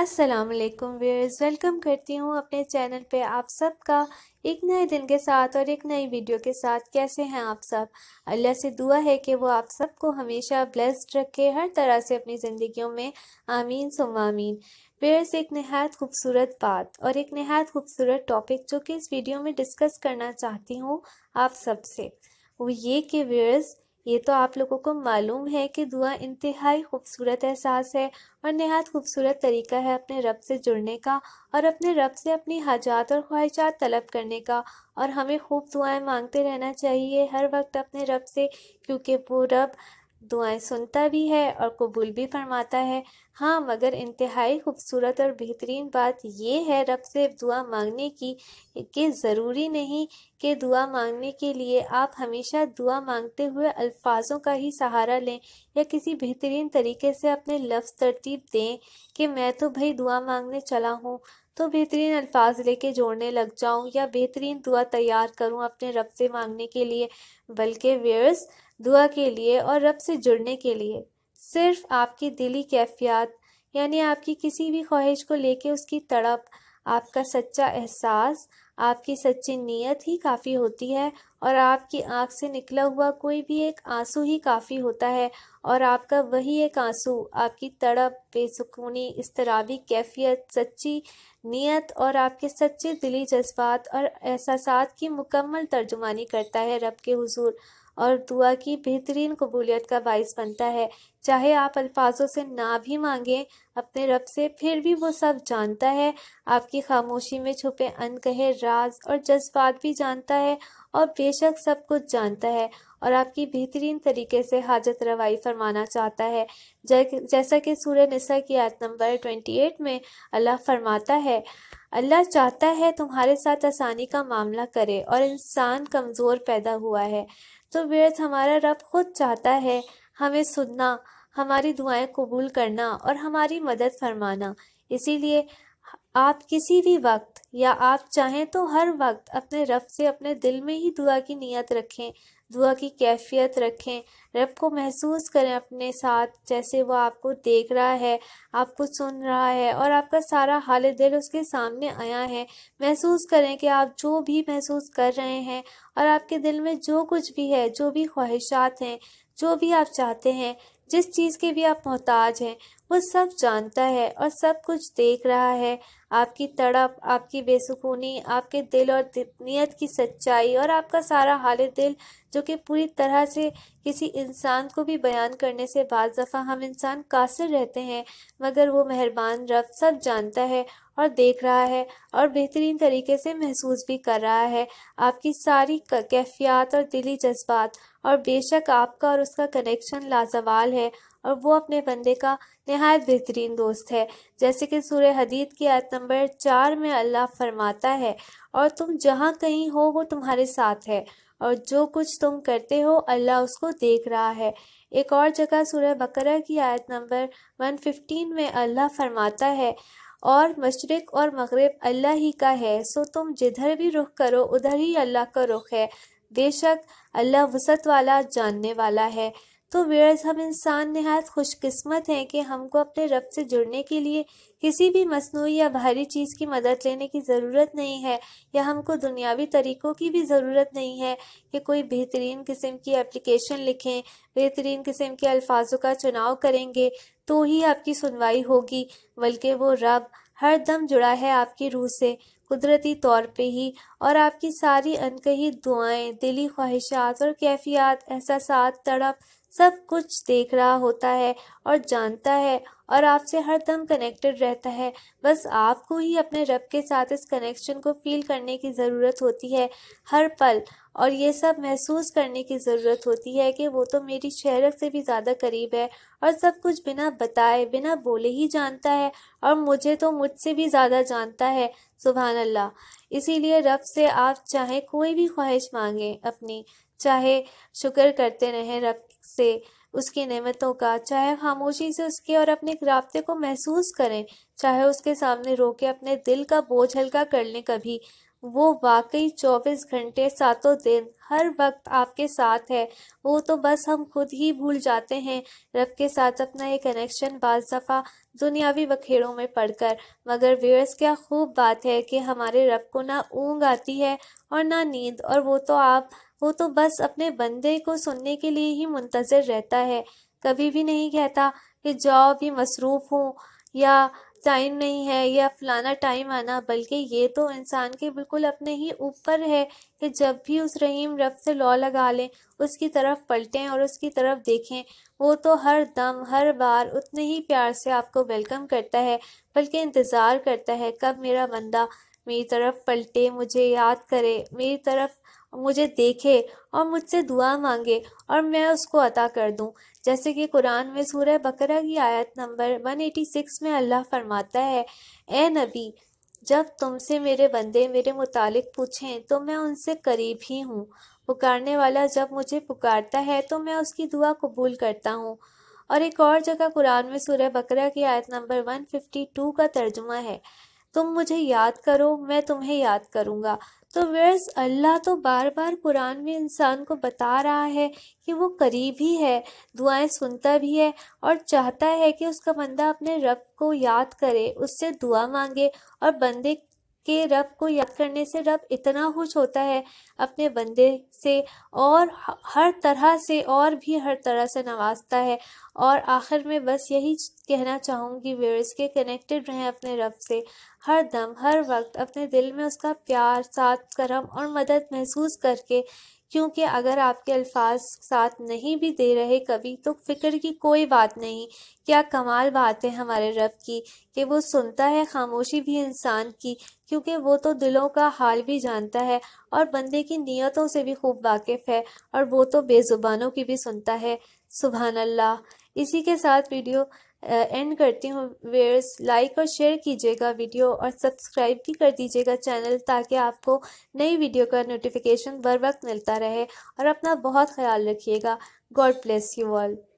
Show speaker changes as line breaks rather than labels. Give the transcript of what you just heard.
Aslam viewers welcome करती हूँ अपने चैनल पे आप सब का एक नए दिन के साथ और एक नई वीडियो के साथ कैसे हैं आप सब अल्लाह से दुआ है कि वो आप सबको हमेशा ब्लेस्ड रखे हर तरह से अपनी ज़िंदगियों में आमीन सुम आमीन वेयर्स एक नहायत खूबसूरत बात और एक नहायत खूबसूरत टॉपिक जो कि इस वीडियो में डिस्कस करना चाहती हूँ आप सब से वो ये कि वेयर्स ये तो आप लोगों को मालूम है कि दुआ इंतहाई खूबसूरत एहसास है और नहायत खूबसूरत तरीका है अपने रब से जुड़ने का और अपने रब से अपनी हाजात और ख्वाहिशात तलब करने का और हमें खूब दुआएं मांगते रहना चाहिए हर वक्त अपने रब से क्योंकि वो रब दुआएं सुनता भी है और कबूल भी फरमाता है हाँ मगर इंतहाई खूबसूरत और बेहतरीन बात यह है रब से दुआ मांगने की कि ज़रूरी नहीं कि दुआ मांगने के लिए आप हमेशा दुआ मांगते हुए अल्फाजों का ही सहारा लें या किसी बेहतरीन तरीके से अपने लफ्ज़ तरतीब दें कि मैं तो भाई दुआ मांगने चला हूँ तो बेहतरीन अल्फाज लेके जोड़ने लग जाऊँ या बेहतरीन दुआ तैयार करूँ अपने रब से मांगने के लिए बल्कि वेयर्स दुआ के लिए और रब से जुड़ने के लिए सिर्फ आपकी दिली कैफियत यानी आपकी किसी भी ख्वाहिश को लेके उसकी तड़प आपका सच्चा एहसास आपकी सच्ची नीयत ही काफ़ी होती है और आपकी आँख से निकला हुआ कोई भी एक आंसू ही काफ़ी होता है और आपका वही एक आंसू आपकी तड़प बेसुकूनी इसतराबी कैफियत सच्ची नीयत और आपके सच्चे दिली जज्बात और एहसास की मुकम्मल तर्जुमानी करता है रब के हुजूर और दुआ की बेहतरीन कबूलियत का बायस बनता है चाहे आप अल्फाजों से ना भी मांगें अपने रब से फिर भी वो सब जानता है आपकी खामोशी में छुपे अनकहे राज और जज्बात भी जानता है और बेशक सब कुछ जानता है और आपकी बेहतरीन तरीके से हाजत रवाई फरमाना चाहता है जैसा कि सूर्य निसा की आयत नंबर एट में अल्लाह फरमाता है अल्लाह चाहता है तुम्हारे साथ आसानी का मामला करे और इंसान कमज़ोर पैदा हुआ है तो व्यर्थ हमारा रब खुद चाहता है हमें सुनना हमारी दुआएं कबूल करना और हमारी मदद फरमाना इसीलिए आप किसी भी वक्त या आप चाहें तो हर वक्त अपने रब से अपने दिल में ही दुआ की नीयत रखें दुआ की कैफियत रखें रब को महसूस करें अपने साथ जैसे वह आपको देख रहा है आपको सुन रहा है और आपका सारा हाल दिल उसके सामने आया है महसूस करें कि आप जो भी महसूस कर रहे हैं और आपके दिल में जो कुछ भी है जो भी ख्वाहिशात हैं जो भी आप चाहते हैं जिस चीज़ के भी आप मोहताज हैं वो सब जानता है और सब कुछ देख रहा है आपकी तड़प आपकी बेसुकूनी आपके दिल और नीयत की सच्चाई और आपका सारा हाल दिल जो कि पूरी तरह से किसी इंसान को भी बयान करने से बाद दफ़ा हम इंसान कासिर रहते हैं मगर वो मेहरबान रब सब जानता है और देख रहा है और बेहतरीन तरीके से महसूस भी कर रहा है आपकी सारी कैफियत और दिली जज्बात और बेशक आपका और उसका कनेक्शन लाजवाल है और वो अपने बंदे का नहायत बेहतरीन दोस्त है जैसे कि सूर्य हदीद की आयत नंबर चार में अल्लाह फरमाता है और तुम जहाँ कहीं हो वो तुम्हारे साथ है और जो कुछ तुम करते हो अल्लाह उसको देख रहा है एक और जगह सूर्य बकरा की आयत नंबर वन फिफ्टीन में अल्लाह फरमाता है और मशरक़ और मगरब अल्लाह ही का है सो तुम जिधर भी रुख करो उधर ही अल्लाह का रुख है बेशक अल्लाह वसत वाला जानने वाला है तो वेयर्स हम इंसान नहायत खुशकस्मत हैं कि हमको अपने रब से जुड़ने के लिए किसी भी मसनू या भारी चीज़ की मदद लेने की ज़रूरत नहीं है या हमको दुनियावी तरीक़ों की भी ज़रूरत नहीं है कि कोई बेहतरीन किस्म की एप्लीकेशन लिखें बेहतरीन किस्म के अल्फाजों का चुनाव करेंगे तो ही आपकी सुनवाई होगी बल्कि वो रब हर दम जुड़ा है आपकी रूह से कुदरती तौर पे ही और आपकी सारी अनकही दुआएं दिली ख्वाहिशात और कैफियात एहसास तड़प सब कुछ देख रहा होता है और जानता है और आपसे हर दम कनेक्टेड रहता है बस आपको ही अपने रब के साथ इस कनेक्शन को फील करने की ज़रूरत होती है हर पल और ये सब महसूस करने की ज़रूरत होती है कि वो तो मेरी शहरत से भी ज़्यादा करीब है और सब कुछ बिना बताए बिना बोले ही जानता है और मुझे तो मुझसे भी ज़्यादा जानता है सुबह अल्लाह इसीलिए रब से आप चाहे कोई भी ख्वाहिश मांगें अपनी चाहे शुक्र करते रहें रब से उसकी नेमतों का चाहे खामोशी से उसके और अपने रबते को महसूस करें चाहे उसके सामने रोके अपने दिल का बोझ हल्का कर लें कभी वो वाकई चौबीस घंटे सातों दिन हर वक्त आपके साथ है वो तो बस हम खुद ही भूल जाते हैं रब के साथ अपना ये कनेक्शन बाज दफ़ा दुनियावी बखेड़ों में पढ़कर मगर व्यूअर्स क्या खूब बात है कि हमारे रब को ना ऊँग आती है और ना नींद और वो तो आप वो तो बस अपने बंदे को सुनने के लिए ही मुंतज़र रहता है कभी भी नहीं कहता कि जाओ भी मसरूफ़ हूँ या टाइम नहीं है या फलाना टाइम आना बल्कि ये तो इंसान के बिल्कुल अपने ही ऊपर है कि जब भी उस रहीम रब से लॉ लगा लें उसकी तरफ पलटें और उसकी तरफ देखें वो तो हर दम हर बार उतने ही प्यार से आपको वेलकम करता है बल्कि इंतज़ार करता है कब मेरा बंदा मेरी तरफ पलटे मुझे याद करे मेरी तरफ मुझे देखे और मुझसे दुआ मांगे और मैं उसको अता कर दूं जैसे कि कुरान में सूरह बकरा की आयत नंबर 186 में अल्लाह फरमाता है ए नबी जब तुमसे मेरे बंदे मेरे मुतालिक पूछें तो मैं उनसे करीब ही हूँ पुकारने वाला जब मुझे पुकारता है तो मैं उसकी दुआ कबूल करता हूँ और एक और जगह कुरान में सूरह बकरा की आयत नंबर 152 का तर्जुमा है तुम मुझे याद करो मैं तुम्हें याद करूँगा तो वर्स अल्लाह तो बार बार कुरान में इंसान को बता रहा है कि वो करीब ही है दुआएं सुनता भी है और चाहता है कि उसका बंदा अपने रब को याद करे उससे दुआ मांगे और बंदे के रब को याद करने से रब इतना खुश होता है अपने बंदे से और हर तरह से और भी हर तरह से नवाजता है और आखिर में बस यही कहना चाहूँगी व्यवर्स के कनेक्टेड रहें अपने रब से हर दम हर वक्त अपने दिल में उसका प्यार साथ करम और मदद महसूस करके क्योंकि अगर आपके अल्फाज साथ नहीं भी दे रहे कभी तो फ़िक्र की कोई बात नहीं क्या कमाल बात है हमारे रब की कि वो सुनता है खामोशी भी इंसान की क्योंकि वो तो दिलों का हाल भी जानता है और बंदे की नीयतों से भी खूब वाकिफ़ है और वो तो बेज़ुबानों की भी सुनता है सुबहानल्ला इसी के साथ वीडियो एंड करती हूँ वेयर्स लाइक और शेयर कीजिएगा वीडियो और सब्सक्राइब भी कर दीजिएगा चैनल ताकि आपको नई वीडियो का नोटिफिकेशन बर वक्त मिलता रहे और अपना बहुत ख्याल रखिएगा गॉड ब्लेस यू ऑल